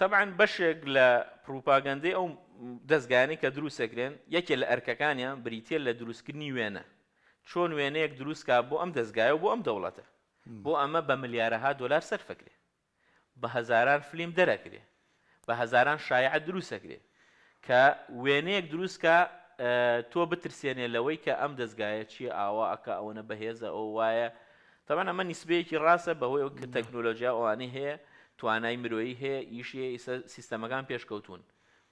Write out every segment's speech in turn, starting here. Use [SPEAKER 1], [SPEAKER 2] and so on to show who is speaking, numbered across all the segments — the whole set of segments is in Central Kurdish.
[SPEAKER 1] تەبعاان بەشێک لە پروپاگەندەی ئەو دەستگانی کە دروستەکرێن یەکێ لە ئەرکەکانیان بریتە لە دروستکردنی وێنە چۆن وێنەیەک دروستکە بۆ ئەم دەستگایە بۆ ئەم دەوڵەتە بۆ ئەمە بە ملیارەها دلار سەرفەکرێ بە هزاران فلیم دەرەکرێ بە هزاران شایع دروستەکرێ کە وێنەیەک دروستکە تۆ بترسێنێ لەوەی کە ئەم دەستگایە چی ئاوا ئەکە ئەوەنە بەهێزە ئەو وایە تەمان ئەمە نیسبەیەکی ڕاستە بەهۆی کە تەکنۆلۆژیا ئەوانی هەیە توانای مرۆیی هەیە ئیشی ئیسە سیستەمەکان پێشکەوتون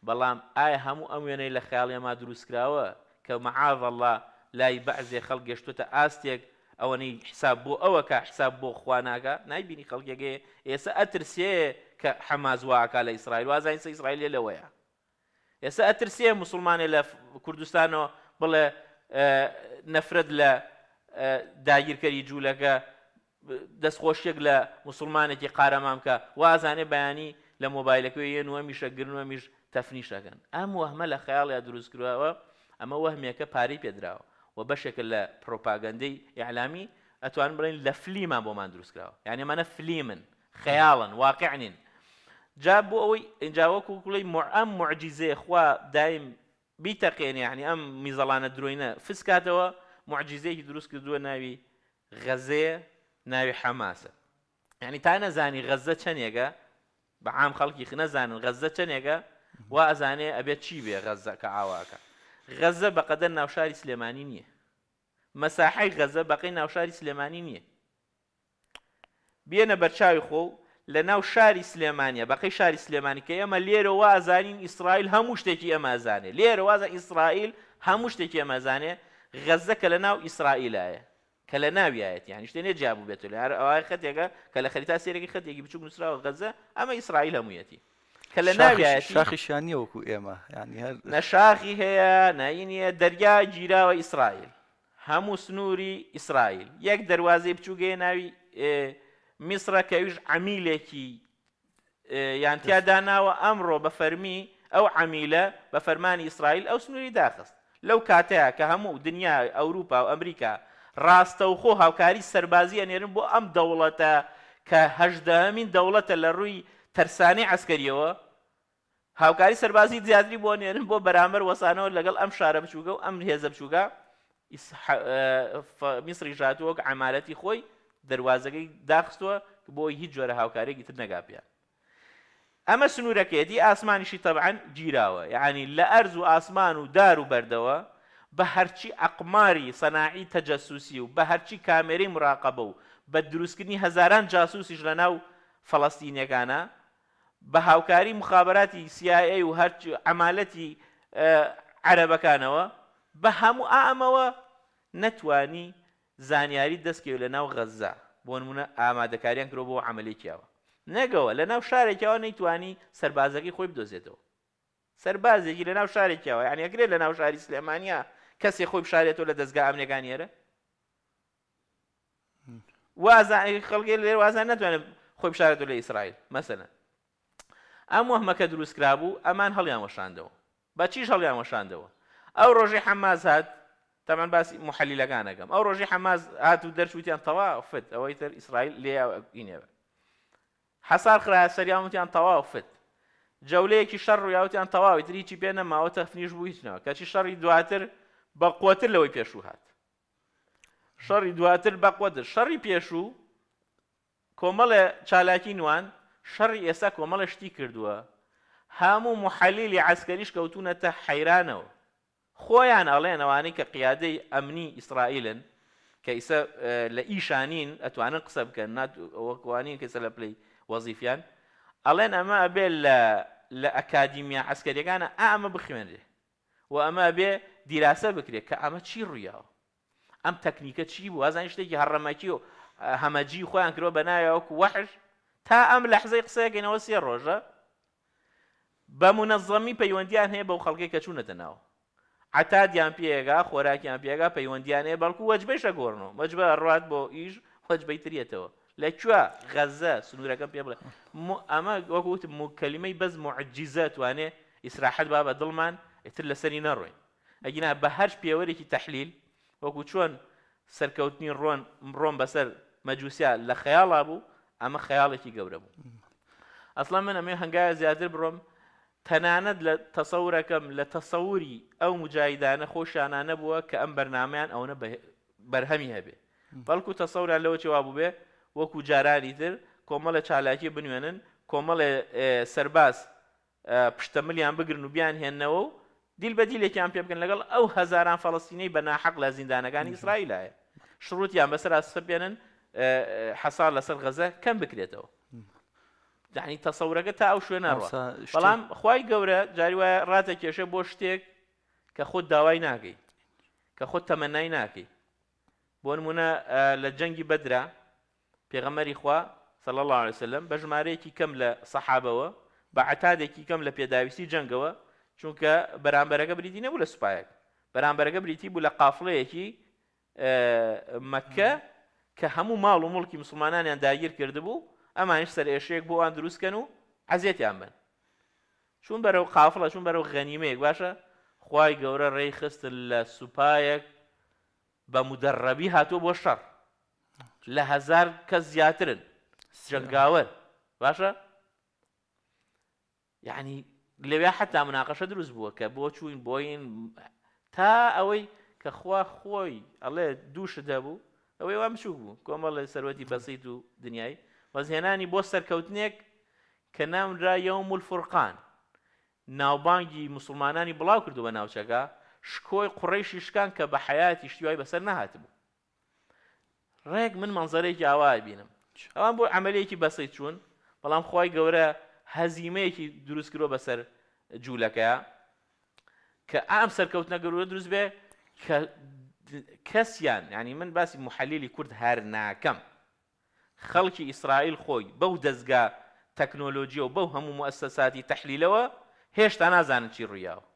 [SPEAKER 1] بەڵام ئایا هەموو ئەم وێنەی لە خیاڵێما دروستکراوە کە مەعاڤەڵا لای بەعزێ خەڵ گەشتوتە ئاستێک ئەوەنەی حساب بۆ ئەوە کە حساب بۆ خواناگە نایبینی خەڵکێگەێ ئێستا ئەترسێ کە حەمازواکە لە ئیسرائیل وازای سە ئیسرائیل لەوەیە ئێستا ئەترسێ مسلمانێ لە کوردستانەوە بڵێ نەفرەت لە داگیرکەری جوولەکە دەستخۆشیەک لە مسلمانێکی قارەمام کە وازانێ بەیانی لە مۆبایلەکەی یەن وە میشەگرنوە میش تەفنیشەکەن ئەم وەحمە لە خەیاڵ یا دروست کراوە ئەمە وەهمێکە پارەی پێدراوە و بەشێکە لە پرۆپاگەندەی ئیعلامی ئەتوان بڵین لە فلیمان بۆمان دروستکراوە یعنی مانە فلیمن خەیاڵن واقعنین جا بۆ ئەوەی ئەنجاوەکو کوڵی مڕەم معجززێ خوا دایم بیتەقێنی عنی ئەم میزەڵانە درۆینە فسکاتەوە معجززەیەکی دروست کردووە ناوی غەزەیە ناوی حماسة یعنی تا نەزانی غەزە چەندێگە بە عام خەڵکی نەزانن غەزە چەندێگە وا ئەزانێ ئەبێت چی بێ غەزە کە ئاواکە غەزە بەقەدەر ناوشاری سلێمانی نییە مەساحی غەزە بەقی ناوشاری سلێمانی نییە بێنە بەرچاوی خۆ و لە ناو شاری سلێمانە بەقی شاری سلێمانی کە ئێمە لێرە اما ئیسرائیل هەموو شتێکی ئەمازانێ لێرە وازە ئیسرائیل هەموو شتێکی ئەمەزانێ غەزەکە لە ناو ئیسرائیلایە کە لە ناویایەت یعنی شتێ نێجیابوو بێت لە ئەوای خەتێکە کە لە خەریتا سێرەی خەتێکی بچوک نووسراوە غەزە ئەمە ئیسرائیل كلا ناويات شاخي ناویایەت شاخیشانی وەکو ئێمە ینی نەشاخی هەیە نینە دەریا گیراوە ئیسرائیل هەموو سنووری ئیسرائیل یەک دەواازەی بچووگەی ناوی اه، میسرە کەویش عمیلێکی اه، یانتیاداناوە يعني بە فەرمی ئەو بفرمي او فەرمانی بفرماني اسرائيل او داخست لەو لو كاتا هەموو دنیا اوروبا و ئەمریکا ڕاستە و خۆ هاوکاری سەربازی ئەنێرن بۆ ئەم دەوڵەتە کە هەژدەمین دەوڵەتە لە ڕووی تەرسانی عسکەریەوە هاوکاری سەربازی زیاتری بۆ نێرن بۆ بەرامبەر وەسانەوە لەگەڵ ئەم شارە بچووگە و ئەم هێزە بچووگە میسری ژاتوەک عمالەتی خۆی دەواازەکەی داخستووە بۆ هیچ جۆرە هاوکارێکی تر نەگاپیان ئەمە سنوورەکێتی ئاسمانیشی تەبعاان گیراوە یعنی لە ئەرز و ئاسمان و دار و بەردەوە بە هەرچی ئەقماری سەناعی تەجەسوسی و بە هەرچی کامێری مراقبە و بە دروستکردنی هەزاران جاسوسیش لە ناو فەڵستینەکانە بە هاوکاری مخابراتی CIA و هەرچ ئەمالەتی عەرەبەکانەوە بە هەموو ئامەوە نەتوانی زانیاری دەستکەوێت لە ناو غەزا بۆ نمونە ئامادەکاریان کرۆ بۆ عملێکیاوە نەگەوە لە ناو شارێکەوە نەیتوانی سربازەکەی خۆی بدۆزێتەوە سربازێکی لە ناو شارێکەوە یانیەکرێت لە ناو شاری سلێمانیا کەسی خۆی بشارێتەوە لە دەستگا ئەمنیەکانیێرە وازان خەڵگە لێ وازان ناتوانێت خۆی بشارێتەوە لە ئیسرائیل مەسەنە ئەم وەحمەکە دروستکرا بوو ئەمان هەڵیان وەشاندەوە بەچیش هەڵیان وەشاندەوە ئەو ڕۆژی حەماز هات تەمان باسی محەلیلەکانەکەم ئەو ڕۆژی حەماز هات و دەرچوتیان تەوافت ئەوەی تر ئیسرائیل لێینێوە حەسار خراە سەریانوتیان تەوافت جەولەیەکی شەڕ ڕوویاوتیان تەواوی تریچی پێ نەماوە تەفنیش بوویتنەوە کەچی شەڕی دواتر بە قوتر لەوەی پێشوو هات شەڕی دواتر بەقوتر شەڕی پێشوو کۆمەڵە چالاکی نوان شەڕی ئێستا کۆمەڵە شتی کردووە هەموو محەلیلی عسکەریش کەوتونەتە حەیرانەوە خۆیان ئەڵێن ئەوانەی کە قیادەی ئەمنی ئیسرائیلن کە ئیسە لە ئیشانین ئەتوانن قسە بکەن وەکوانین کەسە لە پلەی وەزیفیان ئەڵێن ئەمە ئەبێ لە ئەکادیمیا عسکەریەکانە ئامە بخوێنێ و ئەمە بێ دیراسە بکرێت کە ئەمە چی ڕویەوە ئەم تەکنیکە چی بوو وازان شتێکی هەڕەمەکی و اه، هەمەجی خۆیان کرۆ بەنایەوەکو وەحش تا ئەم لە حزەی قسەیەکەینەوە سێ ڕۆژە بە منەظەمی پەیوەندیان هەیە بەو خەڵکی کە چوونەتە ناو عتادیان پێگا خۆراکیان پێگا پەیوەندیانەیە بەڵکو وەجبەیشە گۆڕنەوە وەجبە ڕات بۆ ئیش وەجبەی ترێتەوە لە کوێ غەزە سنوورەکەم پێ بڵێ ئەمە اما مکەلیمەی بەز معجیزە توانێ ئیسراحەت با بابا دلمان ئتر لەسەری نەڕۆین ئەگینا بە هەر پێوەێکی تحلیل وەکو چۆن سەرکەوتنی ڕۆن ڕۆم بەسەر مەجووسیا لە خەیاڵا بوو ئەمە خەیاڵێکی گەورە بوو ئەسڵام من ئەمێ هەنگایە زیاتر بڕۆم تەنانەت لە تەسەورەکەم لە تەسەوری ئەو مجاایدانە خۆشانانە بووە کە ئەم بەرنمەیان ئەوە بەرهەمی هەبێ بەڵکو تەسەورە لەوە چێوا بووبێ وەکو جارانی تر کۆمەڵە چالاکی بنوێنن کۆمەڵێ سەرباز پشتەملیان بگرن و بیان هێننەوە و دیل بە دیلێکیان پێ بگەن لەگەڵ ئەو هزاران فەڵستینەی بە ناحەق لە زیندانەکانی ئیسرائیلایە شروعیان بەسەر سبێنن حەسار لەسەر غەزە کەم بکرێتەوە دانی تەسەورەکە تا ئەو شوێنە بەڵام خی گەورە جاری وایە ڕاتە کێشە بۆ شتێک کە خۆت داوای ناگەیت کە خۆت تەمەنای ناکەیت بۆ نمونە لە جەنگی بەدرا پێغەمەری خوا سەڵ الله عليه وسلم بە ژمارەیەکی کەم لە سەحابەوە بە عتادێکی کەم لە پێداویستی جەنگەوە چونکە بەرامبەرەکە بریتی نەبوو لە سوپایەک بەرامبەرەکە بریتی بوو لە قافڵەیەکی اه، مەکە کە هەموو ماڵ و مڵکی مسلمانانیان داگیر کردبوو ئەمانش سەر ئێشەیەک بۆ ئەوان دروستکەن و عزیێتیان بن چون بەرەو قافڵە چون بەرەو غەنیمەیەک باشە خی گەورە ڕێی خست لە سوپایەک بە مدەڕەبی هاتووە بۆ شەڕ زیاترن سرنگاوە باشە یعنی لەوێ حتا مناقەشە دروست بووە کە بۆ چوین بۆین تا ئەوەی کە خوا خۆی ئەڵێ دووش دەبوو ئەوەی وام چوک بوو کۆمە لە سەرەتی بەسییت و دنیای وەزهێنانی بۆ سەرکەوتنێک کە نامرا یوم الفرقان ناوبانگی مسلمانانی بڵاو کردو بە ناوچەکە شکۆی قوڕی شیشکان کە بە حیاتی شتیوای بەسەر نهات بوو ڕێک من منزەرێکی ئاوای بینم ئەوان بۆ عملەیەکی بەسەی چوون بەڵام خی گەورە هەزیمەیەکی دروستکرۆ بەسەر جوولەکەە کە ئام سەرکەوتنە گەورە دروست بێ کەسیان ینی من باسی محلیلی کورد هەر ناکەم خەڵکی ئیسرائیل خۆی بەو دەستگا تەکنۆلۆژیە و بەو هەموو مؤسساتی تحلیلەوە هێشتا نازانن چی ڕویاوە